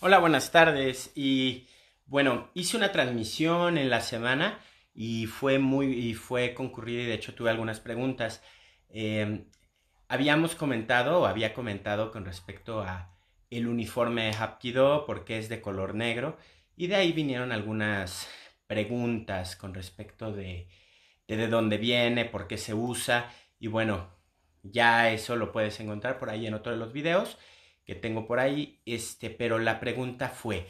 Hola, buenas tardes. Y bueno, hice una transmisión en la semana y fue muy y fue concurrida y de hecho tuve algunas preguntas. Em, habíamos comentado o había comentado con respecto a el uniforme de Hapkido porque es de color negro y de ahí vinieron algunas preguntas con respecto de, de de dónde viene, por qué se usa y bueno, ya eso lo puedes encontrar por ahí en otro de los videos que tengo por ahí, este, pero la pregunta fue,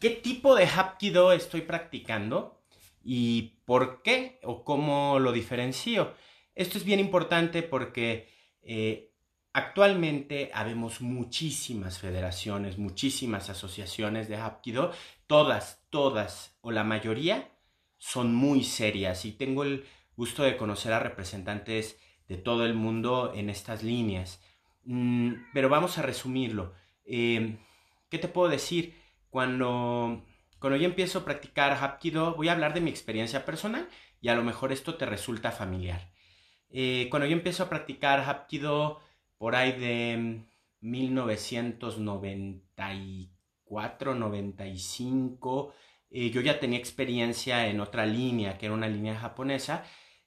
¿qué tipo de Hapkido estoy practicando y por qué o cómo lo diferencio? Esto es bien importante porque eh, actualmente habemos muchísimas federaciones, muchísimas asociaciones de Hapkido, todas, todas o la mayoría son muy serias y tengo el gusto de conocer a representantes de todo el mundo en estas líneas. Mm, pero vamos a resumirlo. Em, ¿Qué te puedo decir? Cuando, cuando yo empiezo a practicar Hapkido, voy a hablar de mi experiencia personal y a lo mejor esto te resulta familiar. Eh, cuando yo empiezo a practicar Hapkido por ahí de 1994, 95, eh, yo ya tenía experiencia en otra línea, que era una línea japonesa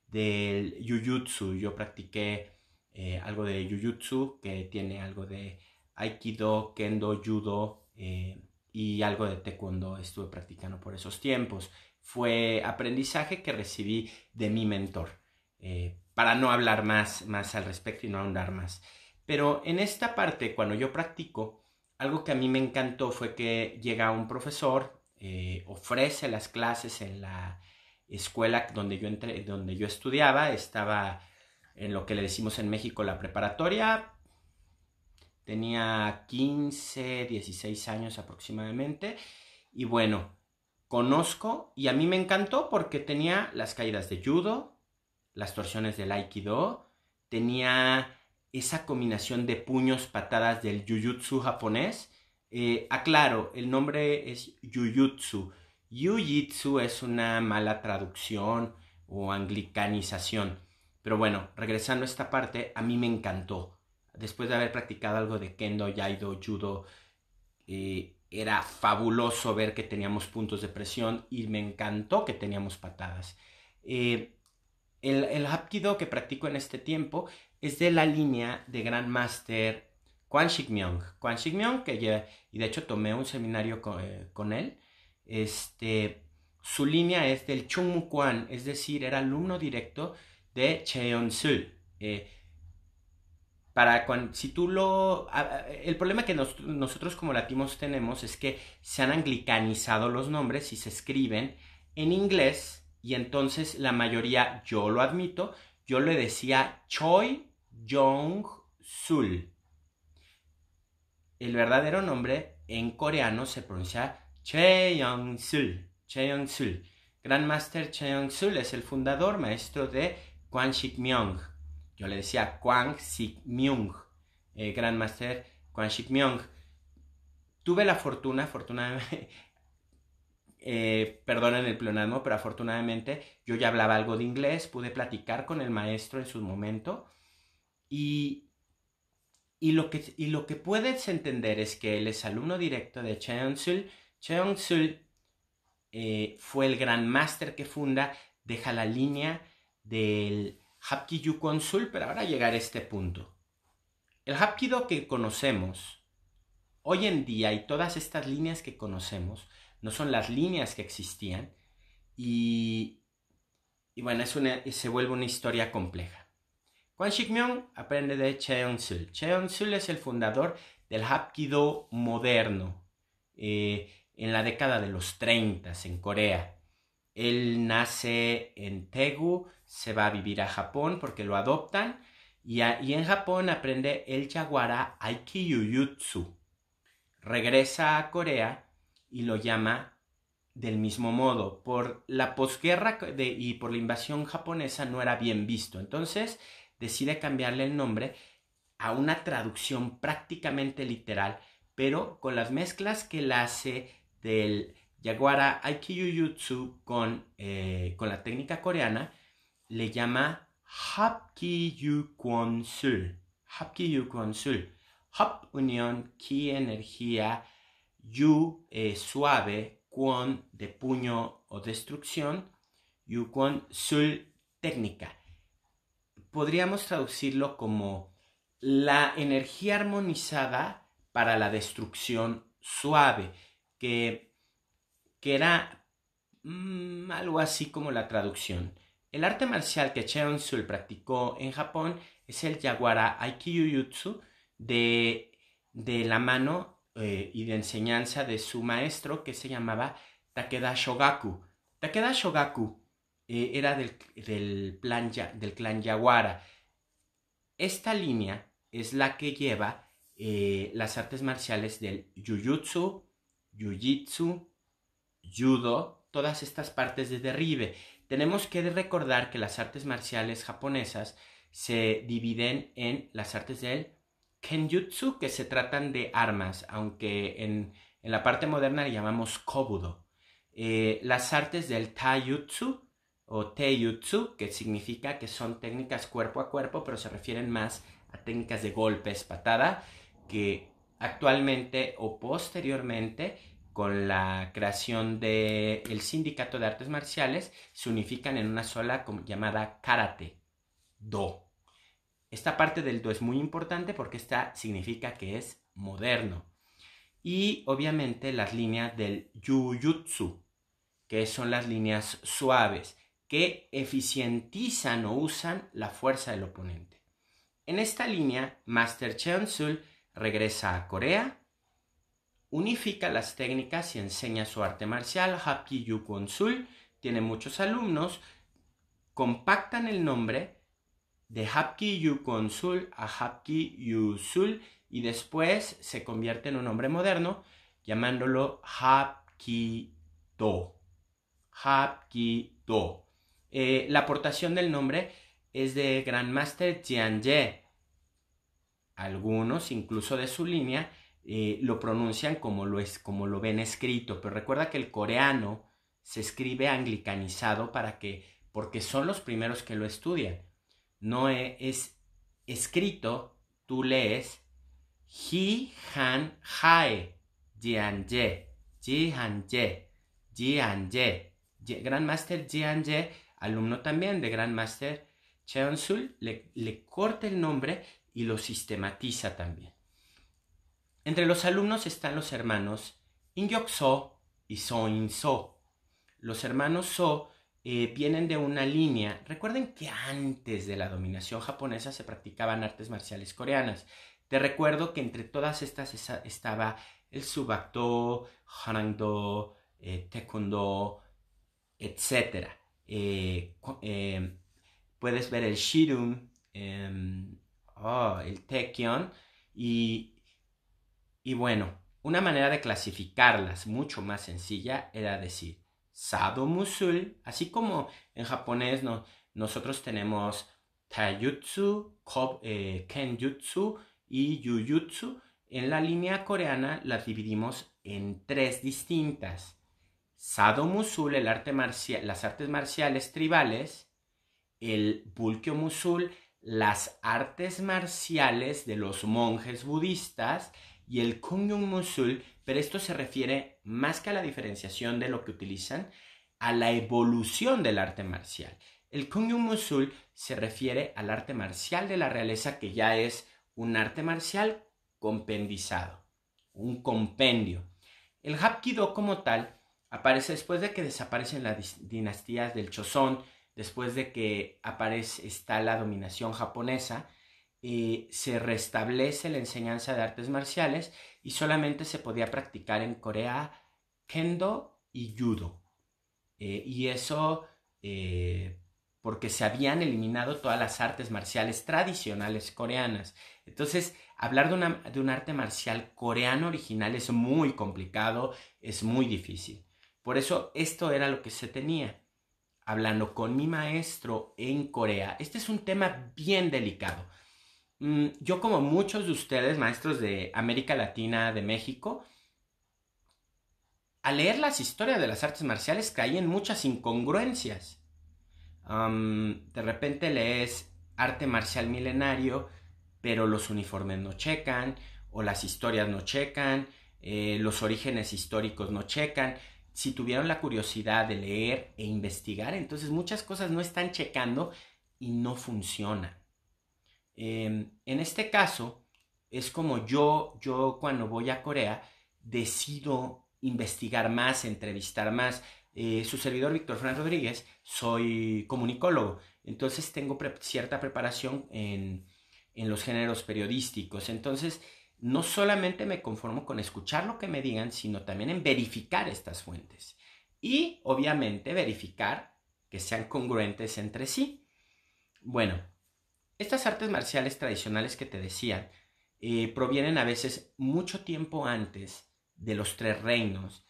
del Jujutsu. Yo practiqué eh, algo de Jujutsu, que tiene algo de Aikido, Kendo, Judo eh, y algo de Taekwondo estuve practicando por esos tiempos. Fue aprendizaje que recibí de mi mentor, eh, para no hablar más, más al respecto y no ahondar más. Pero en esta parte, cuando yo practico, algo que a mí me encantó fue que llega un profesor, ofrece las clases en la escuela donde yo, donde yo estudiaba, estaba en lo que le decimos en México la preparatoria. Tenía 15, 16 años aproximadamente. Y bueno, conozco y a mí me encantó porque tenía las caídas de judo, las torsiones del aikido, tenía esa combinación de puños, patadas del yujutsu japonés. Eh, aclaro, el nombre es jiu-jitsu. es una mala traducción o anglicanización pero bueno, regresando a esta parte, a mí me encantó. Después de haber practicado algo de kendo, yaido, judo, eh, era fabuloso ver que teníamos puntos de presión y me encantó que teníamos patadas. Eh, el, el hapkido que practico en este tiempo es de la línea de Grandmaster Kwan Shik Myung. Kwan Shik que y de hecho tomé un seminario eh, con, él, este, su línea es del Chung Mu Kwan, es decir, era alumno directo de Cheon-sul. Eh, para cuando, si tú lo... El problema que nosotros como latinos tenemos es que se han anglicanizado los nombres y se escriben en inglés y entonces la mayoría, yo lo admito, yo le decía Choi Jong Sul. El verdadero nombre en coreano se pronuncia Cheong Sul. Cheong Sul. Grandmaster Cheong Sul es el fundador, maestro de Kwan Shik Myung. Yo le decía Kwan Shik Myung, eh, Master Kwan Shik Myung. Tuve la fortuna, afortunadamente, eh, perdonen el pleonasmo, pero afortunadamente yo ya hablaba algo de inglés, pude platicar con el maestro en su momento y, lo, que, lo que puedes entender es que él es alumno directo de Cheong Sul. Cheong Sul eh, fue el gran máster que funda, deja la línea del Hapkiyu Consul pero ahora llegar a este punto. El Hapkido que conocemos hoy en día y todas estas líneas que conocemos no son las líneas que existían y, y bueno, es se vuelve una historia compleja. Sik-myung aprende de Cheon Sul. Cheon Sul es el fundador del Hapkido moderno eh, en la década de los 30 en Corea. Él nace en Tegu, se va a vivir a Japón porque lo adoptan y, en Japón aprende el jaguara Aikiyuyutsu. Regresa a Corea y lo llama del mismo modo. Por la posguerra y por la invasión japonesa no era bien visto. Entonces decide cambiarle el nombre a una traducción prácticamente literal, pero con las mezclas que la hace del Yaguara Aikiyu Aikiyujutsu con, eh, con la técnica coreana le llama sul Yu Kwon Sul. Hap unión, ki energía, yu eh, suave, kwon de puño o destrucción, yu kwon sul técnica. Podríamos traducirlo como la energía armonizada para la destrucción suave, que que era mm, algo así como la traducción. El arte marcial que Cheon Sul practicó en Japón es el Yaguara Aikiyujutsu de, de la mano eh, y de enseñanza de su maestro que se llamaba Takeda Shogaku. Takeda Shogaku eh, era del, del clan Yaguara. Esta línea es la que lleva eh, las artes marciales del Jujutsu, yujitsu judo, todas estas partes de derribe. Tenemos que recordar que las artes marciales japonesas se dividen en las artes del kenjutsu, que se tratan de armas, aunque en, la parte moderna le llamamos kobudo. Eh, las artes del taijutsu o teijutsu, que significa que son técnicas cuerpo a cuerpo, pero se refieren más a técnicas de golpes, patada, que actualmente o posteriormente con la creación del el Sindicato de Artes Marciales, se unifican en una sola llamada Karate Do. Esta parte del Do es muy importante porque esta significa que es moderno. Y obviamente las líneas del Jujutsu, que son las líneas suaves, que eficientizan o usan la fuerza del oponente. En esta línea, Master Cheon Sul regresa a Corea Unifica las técnicas y enseña su arte marcial. Hapkiyu Sul tiene muchos alumnos. Compactan el nombre de Hapkiyu Sul a Hapkiyu Sul y después se convierte en un nombre moderno llamándolo Hapkido. Hapkido. Eh, la aportación del nombre es de Grandmaster Jian Ye. Algunos, incluso de su línea, eh, lo pronuncian como lo, es, como lo ven escrito, pero recuerda que el coreano se escribe anglicanizado para que, porque son los primeros que lo estudian. No e, es, escrito, tú lees Ji Han Hae, Jian je Ji Han je Jian master Grandmaster Jian je alumno también de Grandmaster Cheon Sul, le, le corta el nombre y lo sistematiza también. Entre los alumnos están los hermanos Ingyok So y So In So. Los hermanos So eh, vienen de una línea. Recuerden que antes de la dominación japonesa se practicaban artes marciales coreanas. Te recuerdo que entre todas estas estaba el Subakto, Harangdo, eh, Taekwondo, etc. Eh, eh, puedes ver el Shirum, em, oh, el Taekyon y y bueno, una manera de clasificarlas mucho más sencilla era decir Sado Musul, así como en japonés nosotros tenemos Taijutsu, eh, Kenjutsu y yujutsu. en la línea coreana las dividimos en tres distintas. Sado Musul, el arte las artes marciales tribales, el Bulkyo Musul, las artes marciales de los monjes budistas, y el Kungyung Musul, pero esto se refiere más que a la diferenciación de lo que utilizan, a la evolución del arte marcial. El Kungyung Musul se refiere al arte marcial de la realeza que ya es un arte marcial compendizado, un compendio. El Hapkido como tal aparece después de que desaparecen las dinastías del Choson, después de que aparece está la dominación japonesa, eh, se restablece la enseñanza de artes marciales y solamente se podía practicar en Corea kendo y judo. Eh, y eso eh, porque se habían eliminado todas las artes marciales tradicionales coreanas. Entonces, hablar de un arte marcial coreano original es muy complicado, es muy difícil. Por eso esto era lo que se tenía. Hablando con mi maestro en Corea, este es un tema bien delicado. Mm, yo como muchos de ustedes, maestros de América Latina, de México, al leer las historias de las artes marciales caen en muchas incongruencias. de repente lees arte marcial milenario, pero los uniformes no checan, o las historias no checan, eh, los orígenes históricos no checan. Si tuvieron la curiosidad de leer e investigar, entonces muchas cosas no están checando y no funciona Em, en este caso, es como yo, yo cuando voy a Corea, decido investigar más, entrevistar más. Eh, su servidor, Víctor Fran Rodríguez, soy comunicólogo, entonces tengo cierta preparación en los géneros periodísticos. Entonces, no solamente me conformo con escuchar lo que me digan, sino también en verificar estas fuentes. Y obviamente verificar que sean congruentes entre sí. Bueno, estas artes marciales tradicionales que te decía eh, provienen a veces mucho tiempo antes de los tres reinos,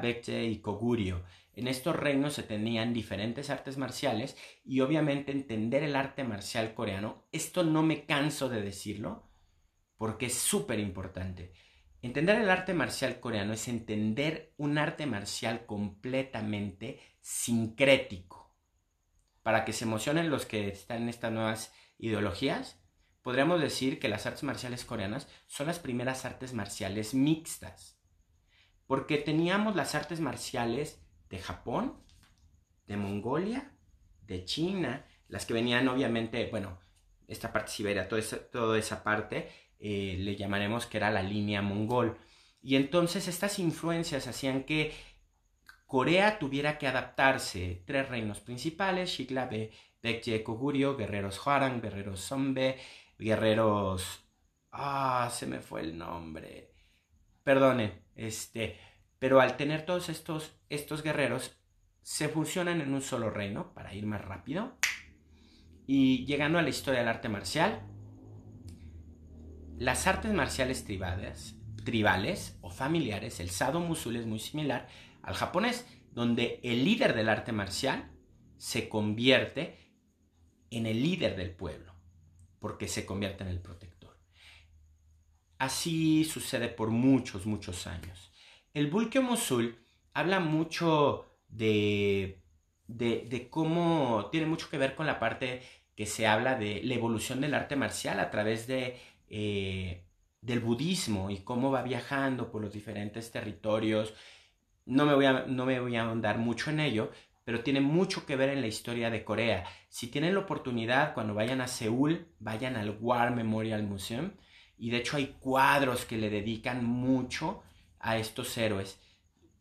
Beche y Koguryo. En estos reinos se tenían diferentes artes marciales y obviamente entender el arte marcial coreano, esto no me canso de decirlo porque es súper importante. Entender el arte marcial coreano es entender un arte marcial completamente sincrético. Para que se emocionen los que están en estas nuevas ideologías, podríamos decir que las artes marciales coreanas son las primeras artes marciales mixtas. Porque teníamos las artes marciales de Japón, de Mongolia, de China, las que venían obviamente, bueno, esta parte Siberia, toda esa, toda esa parte, eh, le llamaremos que era la línea mongol. Y entonces estas influencias hacían que Corea tuviera que adaptarse. Tres reinos principales, Shiklabe, Bekje Kogurio, guerreros Huaran, guerreros Zombe, guerreros... Ah, se me fue el nombre. ...perdone, este... Pero al tener todos estos, estos guerreros, se fusionan en un solo reino para ir más rápido. Y llegando a la historia del arte marcial, las artes marciales tribales, tribales o familiares, el Sado Musul es muy similar al japonés, donde el líder del arte marcial se convierte en el líder del pueblo, porque se convierte en el protector. Así sucede por muchos, muchos años. El Bulkio Mosul habla mucho de, de, cómo tiene mucho que ver con la parte que se habla de la evolución del arte marcial a través de eh, del budismo y cómo va viajando por los diferentes territorios. No me, voy a, no me voy a ahondar mucho en ello, pero tiene mucho que ver en la historia de Corea. Si tienen la oportunidad, cuando vayan a Seúl, vayan al War Memorial Museum. Y de hecho hay cuadros que le dedican mucho a estos héroes.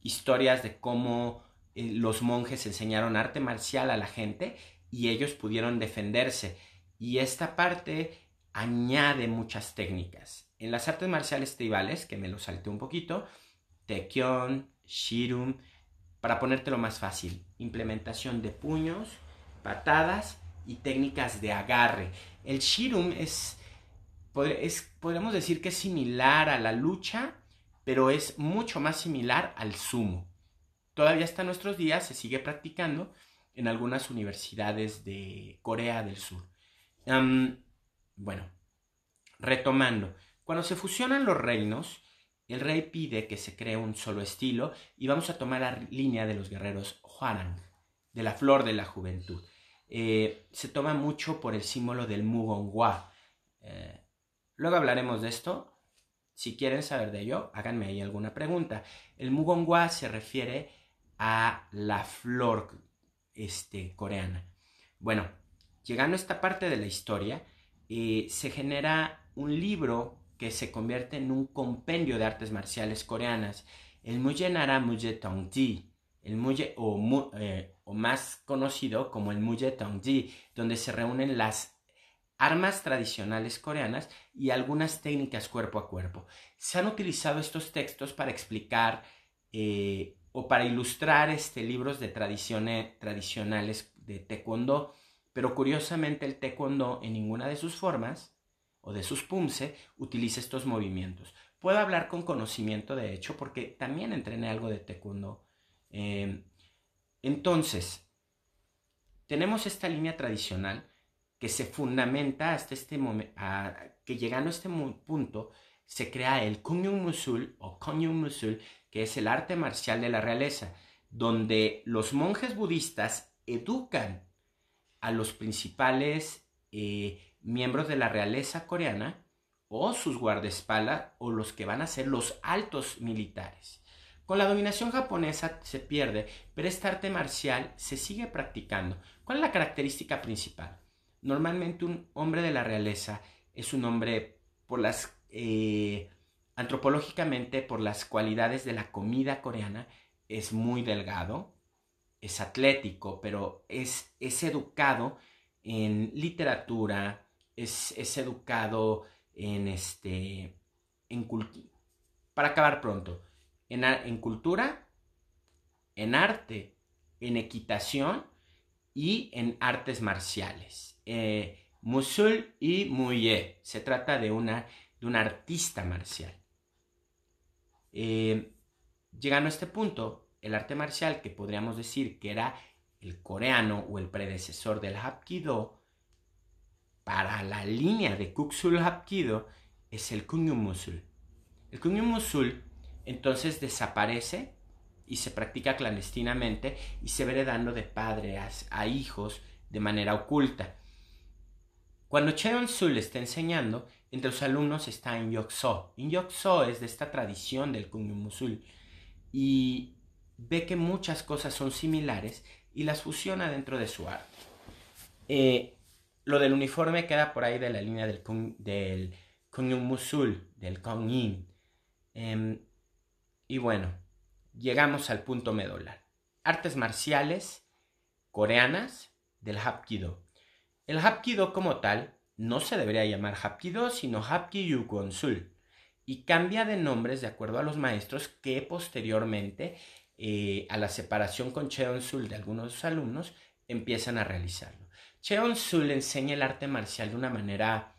Historias de cómo eh, los monjes enseñaron arte marcial a la gente y ellos pudieron defenderse. Y esta parte añade muchas técnicas. En las artes marciales tribales, que me lo salté un poquito, Tekion, Shirum, para ponértelo más fácil, implementación de puños, patadas y técnicas de agarre. El Shirum es, podemos podríamos decir que es similar a la lucha, pero es mucho más similar al sumo. Todavía hasta nuestros días se sigue practicando en algunas universidades de Corea del Sur. bueno, retomando, cuando se fusionan los reinos, el rey pide que se cree un solo estilo y vamos a tomar la línea de los guerreros Huarang, de la flor de la juventud. Eh, se toma mucho por el símbolo del Mugongwa. Eh, luego hablaremos de esto. Si quieren saber de ello, háganme ahí alguna pregunta. El Mugongwa se refiere a la flor este, coreana. Bueno, llegando a esta parte de la historia, eh, se genera un libro que se convierte en un compendio de artes marciales coreanas. El Muje Nara Muje Tongji, el eh, o, más conocido como el Muje Tongji, donde se reúnen las armas tradicionales coreanas y algunas técnicas cuerpo a cuerpo. Se han utilizado estos textos para explicar eh, o para ilustrar este, libros de tradiciones, tradicionales de taekwondo, pero curiosamente el taekwondo en ninguna de sus formas o de sus PUMSE, utiliza estos movimientos. Puedo hablar con conocimiento de hecho porque también entrené algo de tekundo em, entonces, tenemos esta línea tradicional que se fundamenta hasta este momento, que llegando a este punto se crea el Kunyung Musul o Kunyung Musul, que es el arte marcial de la realeza, donde los monjes budistas educan a los principales eh, miembros de la realeza coreana o sus guardaespaldas o los que van a ser los altos militares. Con la dominación japonesa se pierde, pero este arte marcial se sigue practicando. ¿Cuál es la característica principal? Normalmente un hombre de la realeza es un hombre por las eh, antropológicamente por las cualidades de la comida coreana es muy delgado, es atlético, pero es, es educado en literatura, es, educado en, este, en para acabar pronto, en, en cultura, en arte, en equitación y en artes marciales. Eh, Musul y Muye. Se trata de una, de un artista marcial. Eh, llegando a este punto, el arte marcial que podríamos decir que era el coreano o el predecesor del Hapkido, para la línea de Kuxul Hapkido es el Kunyum Musul. El Kunyum Musul entonces desaparece y se practica clandestinamente y se ve heredando de padre a, hijos de manera oculta. Cuando Cheon Sul está enseñando, entre los alumnos está In So. In So es de esta tradición del Kunyum Musul y ve que muchas cosas son similares y las fusiona dentro de su arte. Eh, lo del uniforme queda por ahí de la línea del Kung, del Kung Musul, del Kung Yin. Em, y bueno, llegamos al punto medular. Artes marciales coreanas del Hapkido. El Hapkido como tal no se debería llamar Hapkido, sino Hapkiyu Sul. Y cambia de nombres de acuerdo a los maestros que posteriormente, eh, a la separación con Cheon Sul de algunos alumnos, empiezan a realizarlo. Cheon Su le enseña el arte marcial de una manera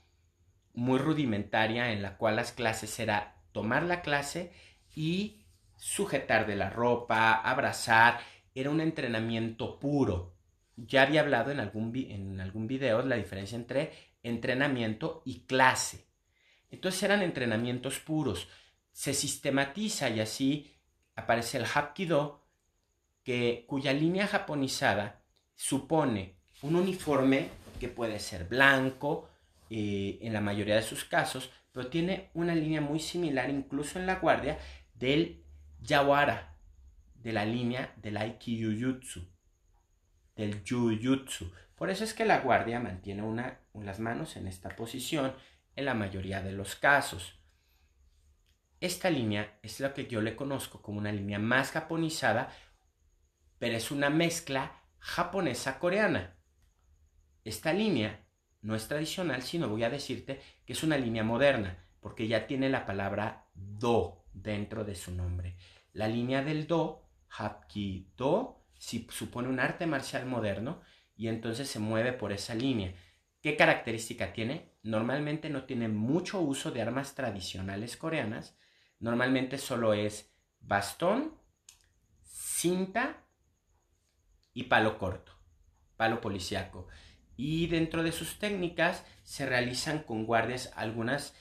muy rudimentaria en la cual las clases era tomar la clase y sujetar de la ropa, abrazar, era un entrenamiento puro. Ya había hablado en algún, en video de la diferencia entre entrenamiento y clase. Entonces eran entrenamientos puros. Se sistematiza y así aparece el Hapkido, que, cuya línea japonizada supone un uniforme que puede ser blanco eh, en la mayoría de sus casos, pero tiene una línea muy similar incluso en la guardia del Yawara, de la línea del Aikiyujutsu, del Jujutsu. Por eso es que la guardia mantiene una, las manos en esta posición en la mayoría de los casos. Esta línea es lo que yo le conozco como una línea más japonizada, pero es una mezcla japonesa-coreana. Esta línea no es tradicional, sino voy a decirte que es una línea moderna, porque ya tiene la palabra do dentro de su nombre. La línea del do, Hapkido, si supone un arte marcial moderno y entonces se mueve por esa línea. ¿Qué característica tiene? Normalmente no tiene mucho uso de armas tradicionales coreanas, normalmente solo es bastón, cinta y palo corto, palo policiaco y dentro de sus técnicas se realizan con guardias algunas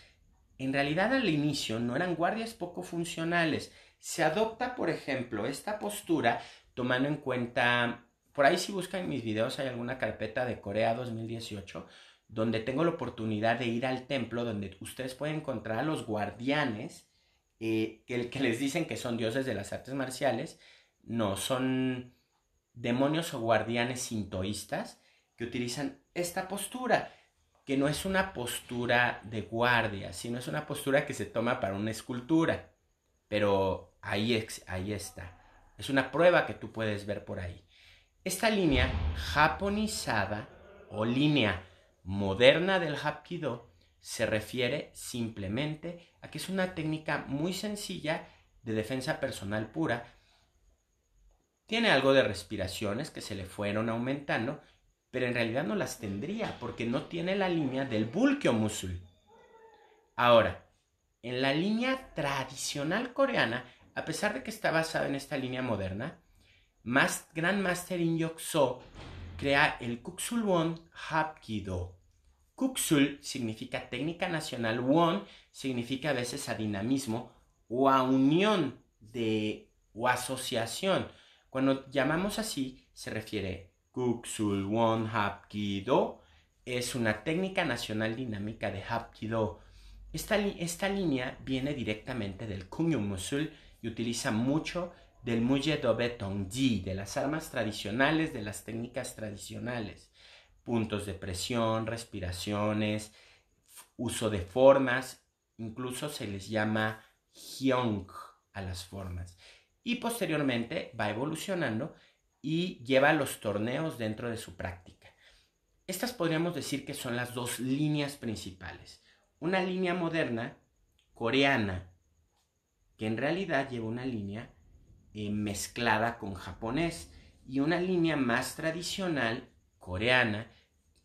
en realidad al inicio no eran guardias poco funcionales. Se adopta, por ejemplo, esta postura tomando en cuenta, por ahí si buscan mis videos hay alguna carpeta de Corea 2018 donde tengo la oportunidad de ir al templo donde ustedes pueden encontrar a los guardianes eh, que les dicen que son dioses de las artes marciales. No, son demonios o guardianes sintoístas que utilizan esta postura, que no es una postura de guardia, sino es una postura que se toma para una escultura. Pero ahí, ahí está. Es una prueba que tú puedes ver por ahí. Esta línea japonizada o línea moderna del Hapkido se refiere simplemente a que es una técnica muy sencilla de defensa personal pura. Tiene algo de respiraciones que se le fueron aumentando pero en realidad no las tendría porque no tiene la línea del bulkyo musul. Ahora, en la línea tradicional coreana, a pesar de que está basada en esta línea moderna, Mas, Grandmaster In Yok-so crea el Kuksul Won Hapkido. Kuksul significa técnica nacional, Won significa a veces a dinamismo o a unión de o asociación. Cuando llamamos así, se refiere Won Ki Do es una técnica nacional dinámica de Ki Esta, esta línea viene directamente del Kumyu Musul y utiliza mucho del Muje Dobe Ji, de las armas tradicionales, de las técnicas tradicionales. Puntos de presión, respiraciones, uso de formas, incluso se les llama Hyong a las formas. Y posteriormente va evolucionando y lleva los torneos dentro de su práctica. Estas podríamos decir que son las dos líneas principales. Una línea moderna, coreana, que en realidad lleva una línea eh, mezclada con japonés, y una línea más tradicional, coreana,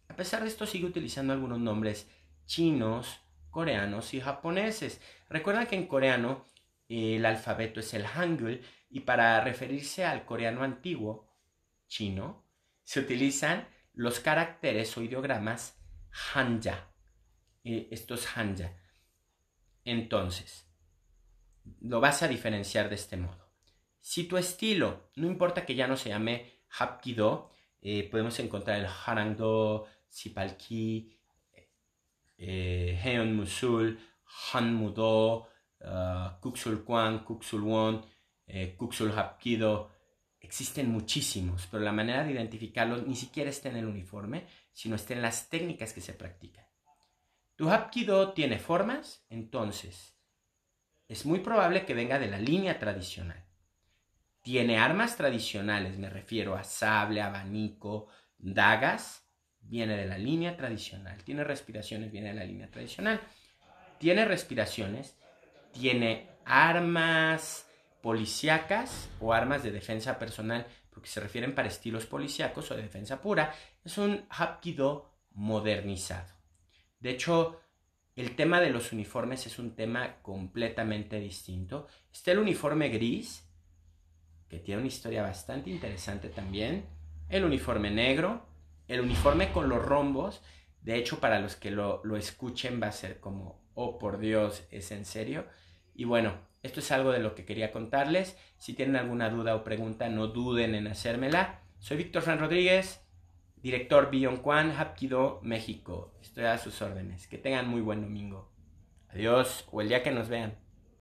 a pesar de esto sigue utilizando algunos nombres chinos, coreanos y japoneses. Recuerda que en coreano el alfabeto es el Hangul y para referirse al coreano antiguo chino, se utilizan los caracteres o ideogramas hanja. y eh, estos es hanja. Entonces, lo vas a diferenciar de este modo. Si tu estilo, no importa que ya no se llame Hapkido, eh, podemos encontrar el Harangdo, Sipalki, eh, Heon Musul, Hanmudo, uh, ah, Kuksul Kwan, Kuxul Won, eh, Hapkido, existen muchísimos, pero la manera de identificarlos ni siquiera está en el uniforme, sino está en las técnicas que se practican. Tu Hapkido tiene formas, entonces es muy probable que venga de la línea tradicional. Tiene armas tradicionales, me refiero a sable, abanico, dagas, viene de la línea tradicional. Tiene respiraciones, viene de la línea tradicional. Tiene respiraciones, tiene armas, policíacas o armas de defensa personal, porque se refieren para estilos policíacos o de defensa pura, es un hapkido modernizado. De hecho, el tema de los uniformes es un tema completamente distinto. Está el uniforme gris, que tiene una historia bastante interesante también, el uniforme negro, el uniforme con los rombos, de hecho para los que lo, lo escuchen va a ser como, oh por Dios, es en serio, y bueno, esto es algo de lo que quería contarles. Si tienen alguna duda o pregunta, no duden en hacérmela. Soy Víctor Fran Rodríguez, director Beyond quan Hapkido, México. Estoy a sus órdenes. Que tengan muy buen domingo. Adiós o el día que nos vean.